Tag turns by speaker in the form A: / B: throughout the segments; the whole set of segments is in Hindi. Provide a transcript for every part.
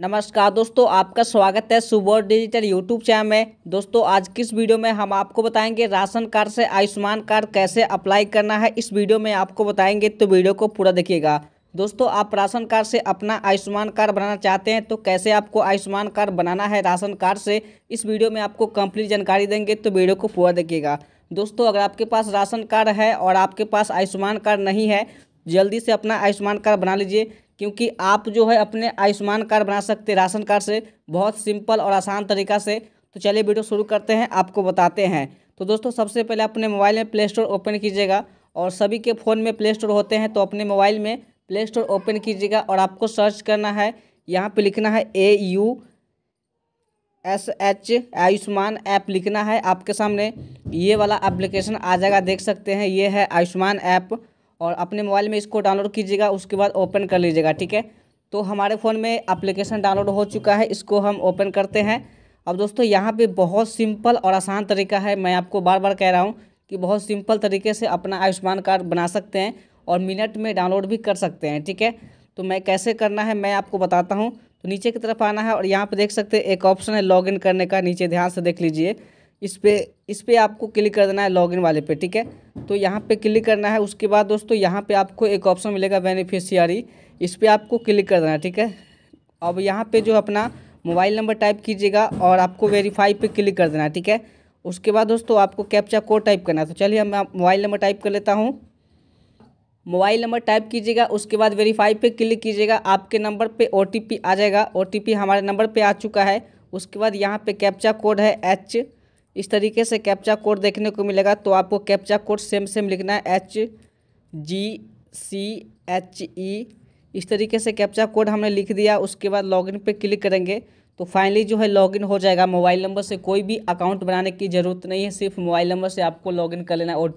A: नमस्कार दोस्तों आपका स्वागत है सुबोध डिजिटल यूट्यूब चैनल में दोस्तों आज किस वीडियो में हम आपको बताएंगे राशन कार्ड से आयुष्मान कार्ड कैसे अप्लाई करना है इस वीडियो में आपको बताएंगे तो वीडियो को पूरा देखिएगा दोस्तों आप राशन कार्ड से अपना आयुष्मान कार्ड बनाना चाहते हैं तो कैसे आपको आयुष्मान कार्ड बनाना है राशन कार्ड से इस वीडियो में आपको कंप्लीट जानकारी देंगे तो वीडियो को पूरा देखिएगा दोस्तों अगर आपके पास राशन कार्ड है और आपके पास आयुष्मान कार्ड नहीं है जल्दी से अपना आयुष्मान कार्ड बना लीजिए क्योंकि आप जो है अपने आयुष्मान कार्ड बना सकते राशन कार्ड से बहुत सिंपल और आसान तरीका से तो चलिए वीडियो शुरू करते हैं आपको बताते हैं तो दोस्तों सबसे पहले अपने मोबाइल में प्ले स्टोर ओपन कीजिएगा और सभी के फ़ोन में प्ले स्टोर होते हैं तो अपने मोबाइल में प्ले स्टोर ओपन कीजिएगा और आपको सर्च करना है यहाँ पे लिखना है A U S H Ayushman app लिखना है आपके सामने ये वाला एप्लीकेशन आ जाएगा देख सकते हैं ये है आयुष्मान ऐप और अपने मोबाइल में इसको डाउनलोड कीजिएगा उसके बाद ओपन कर लीजिएगा ठीक है तो हमारे फ़ोन में एप्लीकेशन डाउनलोड हो चुका है इसको हम ओपन करते हैं अब दोस्तों यहाँ पे बहुत सिंपल और आसान तरीका है मैं आपको बार बार कह रहा हूँ कि बहुत सिंपल तरीके से अपना आयुष्मान कार्ड बना सकते हैं और मिनट में डाउनलोड भी कर सकते हैं ठीक है तो मैं कैसे करना है मैं आपको बताता हूँ तो नीचे की तरफ आना है और यहाँ पर देख सकते हैं एक ऑप्शन है लॉगिन करने का नीचे ध्यान से देख लीजिए इस पर इस पर आपको क्लिक कर देना है लॉगिन वाले पे ठीक है तो यहाँ पे क्लिक करना है उसके बाद दोस्तों यहाँ पे आपको एक ऑप्शन मिलेगा बेनिफिशियरी इस पर आपको क्लिक कर देना ठीक है अब यहाँ पे जो अपना मोबाइल नंबर टाइप कीजिएगा और आपको वेरीफाई पे क्लिक कर देना है ठीक है उसके बाद दोस्तों आपको कैप्चा कोड टाइप करना है तो चलिए मैं मोबाइल नंबर टाइप कर लेता हूँ मोबाइल नंबर टाइप कीजिएगा उसके बाद वेरीफाई पर क्लिक कीजिएगा आपके नंबर पर ओ आ जाएगा ओ हमारे नंबर पर आ चुका है उसके बाद यहाँ पर कैप्चा कोड है एच इस तरीके से कैप्चा कोड देखने को मिलेगा तो आपको कैप्चा कोड सेम सेम लिखना है H G C H E इस तरीके से कैप्चा कोड हमने लिख दिया उसके बाद लॉगिन पे क्लिक करेंगे तो फाइनली जो है लॉगिन हो जाएगा मोबाइल नंबर से कोई भी अकाउंट बनाने की ज़रूरत नहीं है सिर्फ मोबाइल नंबर से आपको लॉगिन कर लेना है ओ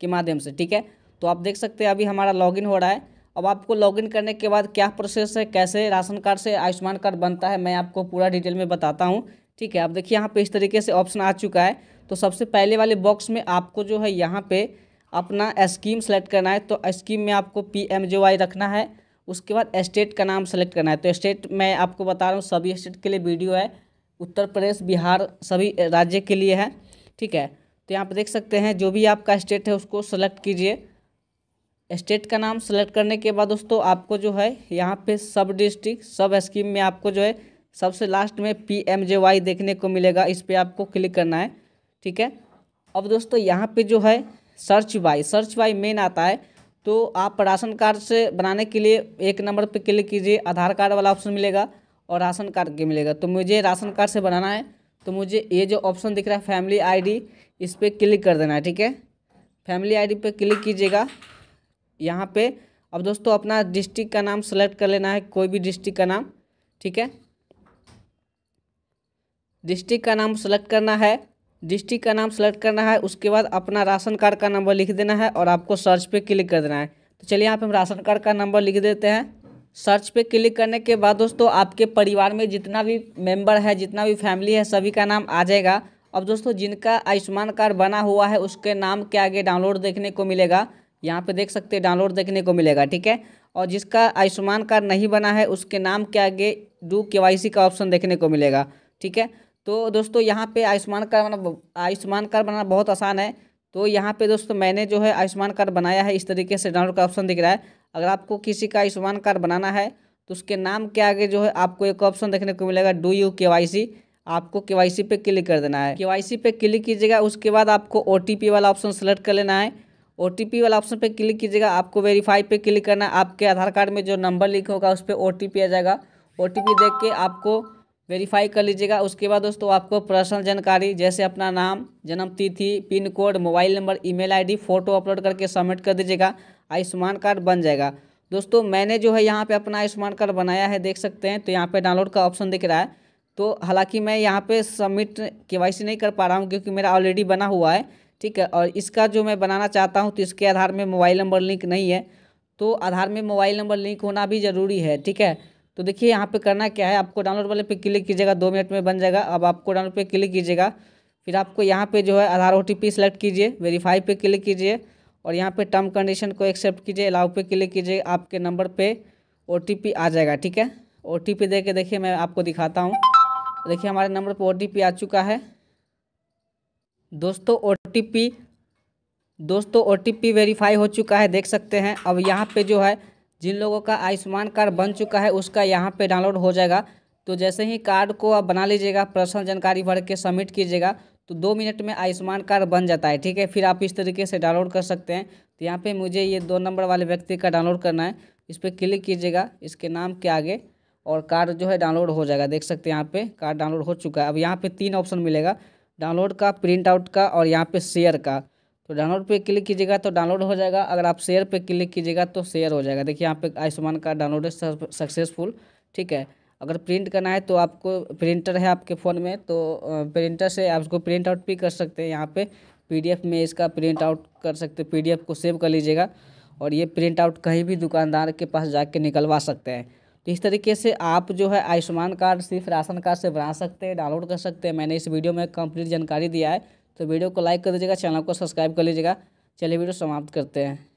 A: के माध्यम से ठीक है तो आप देख सकते हैं अभी हमारा लॉगिन हो रहा है अब आपको लॉगिन करने के बाद क्या प्रोसेस है कैसे राशन कार्ड से आयुष्मान कार्ड बनता है मैं आपको पूरा डिटेल में बताता हूँ ठीक है आप देखिए यहाँ पे इस तरीके से ऑप्शन आ चुका है तो सबसे पहले वाले बॉक्स में आपको जो है यहाँ पे अपना स्कीम सेलेक्ट करना है तो स्कीम में आपको पी एम जे वाई रखना है उसके बाद स्टेट का नाम सेलेक्ट करना है तो स्टेट मैं आपको बता रहा हूँ सभी स्टेट के लिए वीडियो है उत्तर प्रदेश बिहार सभी राज्य के लिए है ठीक है तो यहाँ पर देख सकते हैं जो भी आपका स्टेट है उसको सेलेक्ट कीजिए स्टेट का नाम सेलेक्ट करने के बाद दोस्तों आपको जो है यहाँ पे सब डिस्ट्रिक्ट सब स्कीम में आपको जो है सबसे लास्ट में पी एम जे वाई देखने को मिलेगा इस पर आपको क्लिक करना है ठीक है अब दोस्तों यहाँ पे जो है सर्च वाई सर्च वाई मेन आता है तो आप राशन कार्ड से बनाने के लिए एक नंबर पे क्लिक कीजिए आधार कार्ड वाला ऑप्शन मिलेगा और राशन कार्ड के मिलेगा तो मुझे राशन कार्ड से बनाना है तो मुझे ये जो ऑप्शन दिख रहा है फैमिली आईडी इस पर क्लिक कर देना है ठीक है फैमिली आईडी पे क्लिक कीजिएगा यहाँ पे अब दोस्तों अपना डिस्ट्रिक्ट का नाम सेलेक्ट कर लेना है कोई भी डिस्ट्रिक्ट का नाम ठीक है डिस्ट्रिक्ट का नाम सेलेक्ट करना है डिस्ट्रिक्ट का नाम सेलेक्ट करना है उसके बाद अपना राशन कार्ड का नंबर लिख देना है और आपको सर्च पे क्लिक कर देना है तो चलिए यहाँ पे हम राशन कार्ड का नंबर लिख देते हैं सर्च पे क्लिक करने के बाद दोस्तों आपके परिवार में जितना भी मेंबर है जितना भी फैमिली है सभी का नाम आ जाएगा अब दोस्तों जिनका आयुष्मान कार्ड बना हुआ है उसके नाम के आगे डाउनलोड देखने को मिलेगा यहाँ पर देख सकते हैं डाउनलोड देखने को मिलेगा ठीक है और जिसका आयुष्मान कार्ड नहीं बना है उसके नाम के आगे डू के का ऑप्शन देखने को मिलेगा ठीक है तो दोस्तों यहाँ पे आयुष्मान कार्ड बनाना आयुष्मान कार्ड बनाना बहुत आसान है तो यहाँ पे दोस्तों मैंने जो है आयुष्मान कार्ड बनाया है इस तरीके से डाउनलोड का ऑप्शन दिख रहा है अगर आपको किसी का आयुष्मान कार्ड बनाना है तो उसके नाम के आगे जो है आपको एक ऑप्शन देखने को मिलेगा do you K Y C आपको के वाई सी पे क्लिक कर देना है के वाई सी पे क्लिक कीजिएगा उसके बाद आपको ओ टी पी वाला ऑप्शन सेलेक्ट कर लेना है ओ टी पी वाला ऑप्शन पे क्लिक कीजिएगा आपको वेरीफाई पे क्लिक करना है आपके आधार कार्ड में जो नंबर लिखा होगा उस पर ओ टी पी आ जाएगा ओ टी पी देख के आपको वेरीफाई कर लीजिएगा उसके बाद दोस्तों आपको पर्सनल जानकारी जैसे अपना नाम जन्म तिथि pin code mobile number email ID photo upload करके सबमिट कर दीजिएगा आयुष्मान कार्ड बन जाएगा दोस्तों मैंने जो है यहाँ पे अपना आयुष्मान कार्ड बनाया है देख सकते हैं तो यहाँ पे डाउनलोड का ऑप्शन दिख रहा है तो हालाँकि मैं यहाँ पर सबमिट के नहीं कर पा रहा हूँ क्योंकि मेरा ऑलरेडी बना हुआ है ठीक है और इसका जो मैं बनाना चाहता हूँ तो इसके आधार में मोबाइल नंबर लिंक नहीं है तो आधार में मोबाइल नंबर लिंक होना भी ज़रूरी है ठीक है तो देखिए यहाँ पे करना क्या है आपको डाउनलोड वाले पे क्लिक कीजिएगा दो मिनट में बन जाएगा अब आपको डाउनलोड पे क्लिक कीजिएगा फिर आपको यहाँ पे जो है आधार ओ सेलेक्ट कीजिए वेरीफाई पे क्लिक कीजिए और यहाँ पे टर्म कंडीशन को एक्सेप्ट कीजिए अलाउ पे क्लिक कीजिए आपके नंबर पे ओ आ जाएगा ठीक है ओ टी के देखिए मैं आपको दिखाता हूँ देखिए हमारे नंबर पर ओ आ चुका है दोस्तों ओ दोस्तों ओ वेरीफाई हो चुका है देख सकते हैं अब यहाँ पर जो है जिन लोगों का आयुष्मान कार्ड बन चुका है उसका यहाँ पे डाउनलोड हो जाएगा तो जैसे ही कार्ड को आप बना लीजिएगा पर्सनल जानकारी भर के सबमिट कीजिएगा तो दो मिनट में आयुष्मान कार्ड बन जाता है ठीक है फिर आप इस तरीके से डाउनलोड कर सकते हैं तो यहाँ पर मुझे ये दो नंबर वाले व्यक्ति का डाउनलोड करना है इस पर क्लिक कीजिएगा इसके नाम के आगे और कार्ड जो है डाउनलोड हो जाएगा देख सकते हैं यहाँ पे कार्ड डाउनलोड हो चुका है अब यहाँ पे तीन ऑप्शन मिलेगा डाउनलोड का प्रिंट आउट का और यहाँ पे शेयर का तो डाउनलोड पे क्लिक कीजिएगा तो डाउनलोड हो जाएगा अगर आप शेयर पे क्लिक कीजिएगा तो शेयर हो जाएगा देखिए यहाँ पे आयुष्मान कार्ड डाउनलोड सक्सेसफुल ठीक है अगर प्रिंट करना है तो आपको प्रिंटर है आपके फ़ोन में तो प्रिंटर से आप उसको प्रिंट आउट भी कर सकते हैं यहाँ पे पीडीएफ में इसका प्रिंट आउट कर सकते हैं पीडीएफ को सेव कर लीजिएगा और ये प्रिंट आउट कहीं भी दुकानदार के पास जाके निकलवा सकते हैं तो इस तरीके से आप जो है आयुष्मान कार्ड सिर्फ राशन कार्ड से बना सकते हैं डाउनलोड कर सकते हैं मैंने इस वीडियो में कम्प्लीट जानकारी दिया है तो वीडियो को लाइक कर दीजिएगा चैनल को सब्सक्राइब कर लीजिएगा चलिए वीडियो समाप्त करते हैं